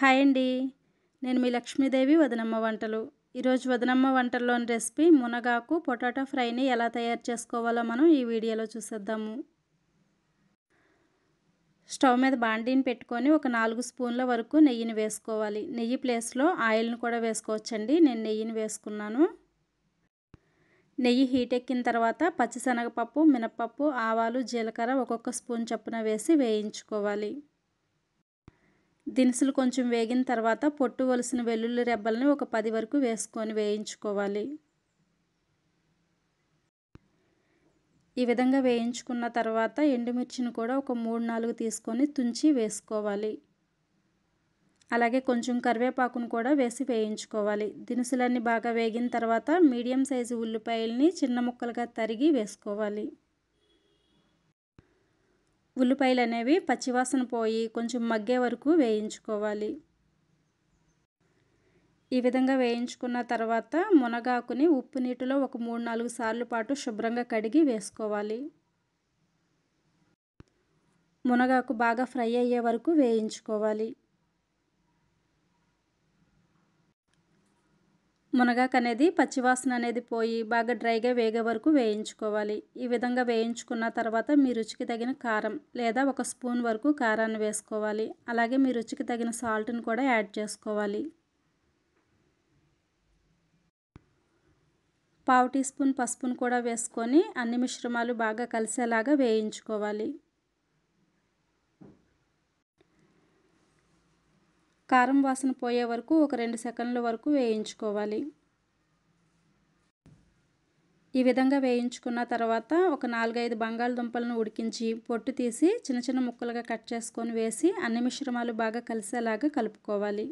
hi అండి నేను మీ లక్ష్మీదేవి వదనమ్మ వంటలు ఈరోజు వదనమ్మ వంటల్లోని రెసిపీ మునగాకు పొటాటో ఫ్రైని ఎలా తయారు చేసుకోవాలో మనం ఈ వీడియోలో చూసేద్దాము స్టవ్ మీద బాండీని పెట్టుకొని ఒక నాలుగు స్పూన్ల వరకు నెయ్యిని వేసుకోవాలి నెయ్యి ప్లేస్లో ఆయిల్ని కూడా వేసుకోవచ్చండి నేను నెయ్యిని వేసుకున్నాను నెయ్యి హీట్ ఎక్కిన తర్వాత పచ్చిశనగపప్పు మినపప్పు ఆవాలు జీలకర్ర ఒక్కొక్క స్పూన్ చొప్పున వేసి వేయించుకోవాలి దినుసులు కొంచెం వేగిన తర్వాత పొట్టు వలసిన వెల్లుల్లి రెబ్బల్ని ఒక పది వరకు వేసుకొని వేయించుకోవాలి ఈ విధంగా వేయించుకున్న తర్వాత ఎండుమిర్చిని కూడా ఒక మూడు నాలుగు తీసుకొని తుంచి వేసుకోవాలి అలాగే కొంచెం కరివేపాకును కూడా వేసి వేయించుకోవాలి దినుసులన్నీ బాగా వేగిన తర్వాత మీడియం సైజు ఉల్లిపాయల్ని చిన్న ముక్కలుగా తరిగి వేసుకోవాలి ఉల్లిపాయలు అనేవి పచ్చివాసన పోయి కొంచెం మగ్గే వరకు వేయించుకోవాలి ఈ విధంగా వేయించుకున్న తర్వాత మునగాకుని ఉప్పు నీటిలో ఒక మూడు నాలుగు సార్లు పాటు శుభ్రంగా కడిగి వేసుకోవాలి మునగాకు బాగా ఫ్రై అయ్యే వరకు వేయించుకోవాలి మునగాకు అనేది పచ్చివాసన అనేది పోయి బాగా డ్రైగా వేగే వరకు వేయించుకోవాలి ఈ విధంగా వేయించుకున్న తర్వాత మీ రుచికి తగిన కారం లేదా ఒక స్పూన్ వరకు కారాన్ని వేసుకోవాలి అలాగే మీ రుచికి తగిన సాల్ట్ని కూడా యాడ్ చేసుకోవాలి పావు టీ స్పూన్ పసుపును కూడా వేసుకొని అన్ని మిశ్రమాలు బాగా కలిసేలాగా వేయించుకోవాలి కారం వాసన పోయే వరకు ఒక రెండు సెకండ్ల వరకు వేయించుకోవాలి ఈ విధంగా వేయించుకున్న తర్వాత ఒక నాలుగైదు బంగాళదుంపలను ఉడికించి పొట్టు తీసి చిన్న చిన్న ముక్కలుగా కట్ చేసుకొని వేసి అన్ని మిశ్రమాలు బాగా కలిసేలాగా కలుపుకోవాలి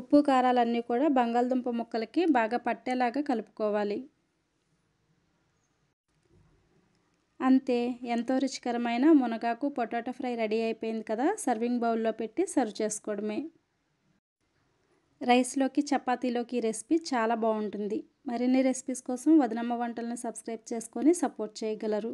ఉప్పు కారాలన్నీ కూడా బంగాళదుంప ముక్కలకి బాగా పట్టేలాగా కలుపుకోవాలి అంతే ఎంతో రుచికరమైన మునగాకు పొటాటో ఫ్రై రెడీ అయిపోయింది కదా సర్వింగ్ బౌల్లో పెట్టి సర్వ్ చేసుకోవడమే రైస్లోకి చపాతీలోకి రెసిపీ చాలా బాగుంటుంది మరిన్ని రెసిపీస్ కోసం వదనమ్మ వంటలను సబ్స్క్రైబ్ చేసుకొని సపోర్ట్ చేయగలరు